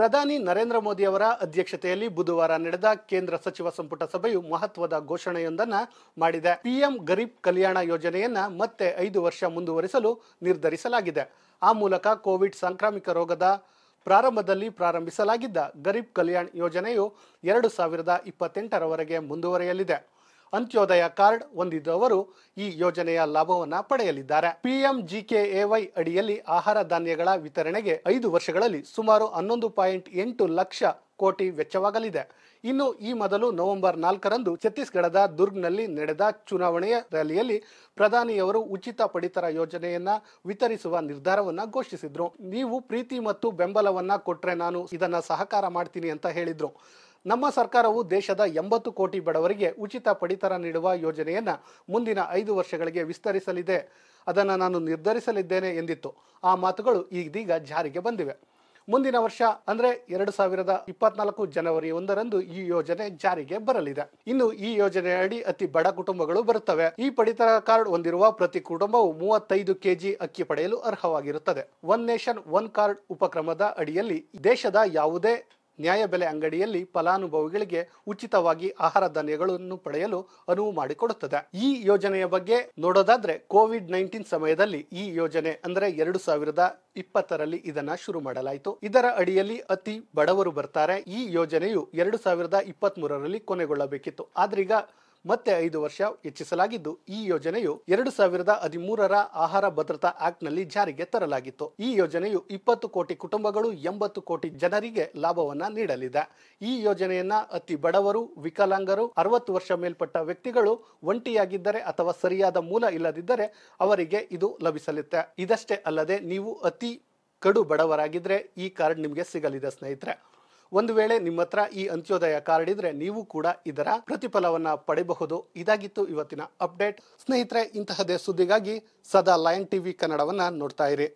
ಪ್ರಧಾನಿ ನರೇಂದ್ರ ಮೋದಿ ಅವರ ಅಧ್ಯಕ್ಷತೆಯಲ್ಲಿ ಬುಧವಾರ ನಡೆದ ಕೇಂದ್ರ ಸಚಿವ ಸಂಪುಟ ಸಭೆಯು ಮಹತ್ವದ ಘೋಷಣೆಯೊಂದನ್ನು ಮಾಡಿದೆ ಪಿಎಂ ಗರೀಬ್ ಕಲ್ಯಾಣ ಯೋಜನೆಯನ್ನ ಮತ್ತೆ ಐದು ವರ್ಷ ಮುಂದುವರಿಸಲು ನಿರ್ಧರಿಸಲಾಗಿದೆ ಆ ಮೂಲಕ ಕೋವಿಡ್ ಸಾಂಕ್ರಾಮಿಕ ರೋಗದ ಪ್ರಾರಂಭದಲ್ಲಿ ಪ್ರಾರಂಭಿಸಲಾಗಿದ್ದ ಗರೀಬ್ ಕಲ್ಯಾಣ್ ಯೋಜನೆಯು ಎರಡು ಸಾವಿರದ ಇಪ್ಪತ್ತೆಂಟರವರೆಗೆ ಮುಂದುವರೆಯಲಿದೆ ಅಂತ್ಯೋದಯ ಕಾರ್ಡ್ ಹೊಂದಿದವರು ಈ ಯೋಜನೆಯ ಲಾಭವನ್ನು ಪಡೆಯಲಿದ್ದಾರೆ ಪಿಎಂ ಜಿಕೆಎವೈ ಅಡಿಯಲ್ಲಿ ಆಹಾರ ಧಾನ್ಯಗಳ ವಿತರಣೆಗೆ ಐದು ವರ್ಷಗಳಲ್ಲಿ ಸುಮಾರು ಹನ್ನೊಂದು ಪಾಯಿಂಟ್ ಎಂಟು ಲಕ್ಷ ಕೋಟಿ ವೆಚ್ಚವಾಗಲಿದೆ ಇನ್ನು ಈ ಮೊದಲು ನವೆಂಬರ್ ನಾಲ್ಕರಂದು ಛತ್ತೀಸ್ಗಢದ ದುರ್ಗ್ನಲ್ಲಿ ನಡೆದ ಚುನಾವಣೆಯ ರ್ಯಾಲಿಯಲ್ಲಿ ಪ್ರಧಾನಿಯವರು ಉಚಿತ ಪಡಿತರ ಯೋಜನೆಯನ್ನ ವಿತರಿಸುವ ನಿರ್ಧಾರವನ್ನ ಘೋಷಿಸಿದ್ರು ನೀವು ಪ್ರೀತಿ ಮತ್ತು ಬೆಂಬಲವನ್ನ ಕೊಟ್ರೆ ನಾನು ಇದನ್ನ ಸಹಕಾರ ಮಾಡ್ತೀನಿ ಅಂತ ಹೇಳಿದ್ರು ನಮ್ಮ ಸರ್ಕಾರವು ದೇಶದ ಎಂಬತ್ತು ಕೋಟಿ ಬಡವರಿಗೆ ಉಚಿತ ಪಡಿತರ ನೀಡುವ ಯೋಜನೆಯನ್ನು ಮುಂದಿನ ಐದು ವರ್ಷಗಳಿಗೆ ವಿಸ್ತರಿಸಲಿದೆ ಅದನ್ನು ನಾನು ನಿರ್ಧರಿಸಲಿದ್ದೇನೆ ಎಂದಿತ್ತು ಆ ಮಾತುಗಳು ಇದೀಗ ಜಾರಿಗೆ ಬಂದಿವೆ ಮುಂದಿನ ವರ್ಷ ಅಂದರೆ ಎರಡು ಸಾವಿರದ ಇಪ್ಪತ್ನಾಲ್ಕು ಜನವರಿ ಒಂದರಂದು ಈ ಯೋಜನೆ ಜಾರಿಗೆ ಬರಲಿದೆ ಇನ್ನು ಈ ಯೋಜನೆಯಡಿ ಅಡಿ ಅತಿ ಬಡ ಕುಟುಂಬಗಳು ಬರುತ್ತವೆ ಈ ಪಡಿತರ ಕಾರ್ಡ್ ಹೊಂದಿರುವ ಪ್ರತಿ ಕುಟುಂಬವು ಮೂವತ್ತೈದು ಕೆಜಿ ಅಕ್ಕಿ ಪಡೆಯಲು ಅರ್ಹವಾಗಿರುತ್ತದೆ ಒನ್ ನೇಷನ್ ಒನ್ ಕಾರ್ಡ್ ಉಪಕ್ರಮದ ಅಡಿಯಲ್ಲಿ ದೇಶದ ಯಾವುದೇ ನ್ಯಾಯಬೆಲೆ ಅಂಗಡಿಯಲ್ಲಿ ಫಲಾನುಭವಿಗಳಿಗೆ ಉಚಿತವಾಗಿ ಆಹಾರ ಧಾನ್ಯಗಳನ್ನು ಪಡೆಯಲು ಅನುವು ಮಾಡಿಕೊಡುತ್ತದೆ ಈ ಯೋಜನೆಯ ಬಗ್ಗೆ ನೋಡೋದಾದ್ರೆ ಕೋವಿಡ್ ನೈನ್ಟೀನ್ ಸಮಯದಲ್ಲಿ ಈ ಯೋಜನೆ ಅಂದ್ರೆ ಎರಡು ಸಾವಿರದ ಇಪ್ಪತ್ತರಲ್ಲಿ ಇದನ್ನ ಶುರು ಮಾಡಲಾಯಿತು ಇದರ ಅಡಿಯಲ್ಲಿ ಅತಿ ಬಡವರು ಬರ್ತಾರೆ ಈ ಯೋಜನೆಯು ಎರಡು ಸಾವಿರದ ಇಪ್ಪತ್ತ್ ಮೂರರಲ್ಲಿ ಕೊನೆಗೊಳ್ಳಬೇಕಿತ್ತು ಆದ್ರೀಗ ಮತ್ತೆ ಐದು ವರ್ಷ ಹೆಚ್ಚಿಸಲಾಗಿದ್ದು ಈ ಯೋಜನೆಯು ಎರಡು ಸಾವಿರದ ಹದಿಮೂರರ ಆಹಾರ ಭದ್ರತಾ ಆಕ್ಟ್ನಲ್ಲಿ ಜಾರಿಗೆ ತರಲಾಗಿತ್ತು ಈ ಯೋಜನೆಯು ಇಪ್ಪತ್ತು ಕೋಟಿ ಕುಟುಂಬಗಳು ಎಂಬತ್ತು ಕೋಟಿ ಜನರಿಗೆ ಲಾಭವನ್ನ ನೀಡಲಿದೆ ಈ ಯೋಜನೆಯನ್ನ ಅತಿ ಬಡವರು ವಿಕಲಾಂಗರು ಅರವತ್ತು ವರ್ಷ ಮೇಲ್ಪಟ್ಟ ವ್ಯಕ್ತಿಗಳು ಒಂಟಿಯಾಗಿದ್ದರೆ ಅಥವಾ ಸರಿಯಾದ ಮೂಲ ಇಲ್ಲದಿದ್ದರೆ ಅವರಿಗೆ ಇದು ಲಭಿಸಲಿದೆ ಇದಷ್ಟೇ ಅಲ್ಲದೆ ನೀವು ಅತಿ ಕಡು ಬಡವರಾಗಿದ್ರೆ ಈ ಕಾರ್ಡ್ ನಿಮಗೆ ಸಿಗಲಿದೆ ಸ್ನೇಹಿತರೆ ಒಂದು ವೇಳೆ ನಿಮ್ಮ ಹತ್ರ ಈ ಅಂತ್ಯೋದಯ ಕಾರ್ಡ್ ಇದ್ರೆ ನೀವು ಕೂಡ ಇದರ ಪ್ರತಿಫಲವನ್ನ ಪಡೆಯಬಹುದು ಇದಾಗಿತ್ತು ಇವತ್ತಿನ ಅಪ್ಡೇಟ್ ಸ್ನೇಹಿತರೆ ಇಂತಹದೇ ಸುದ್ದಿಗಾಗಿ ಸದಾ ಲಯನ್ ಟಿವಿ ಕನ್ನಡವನ್ನ ನೋಡ್ತಾ ಇರಿ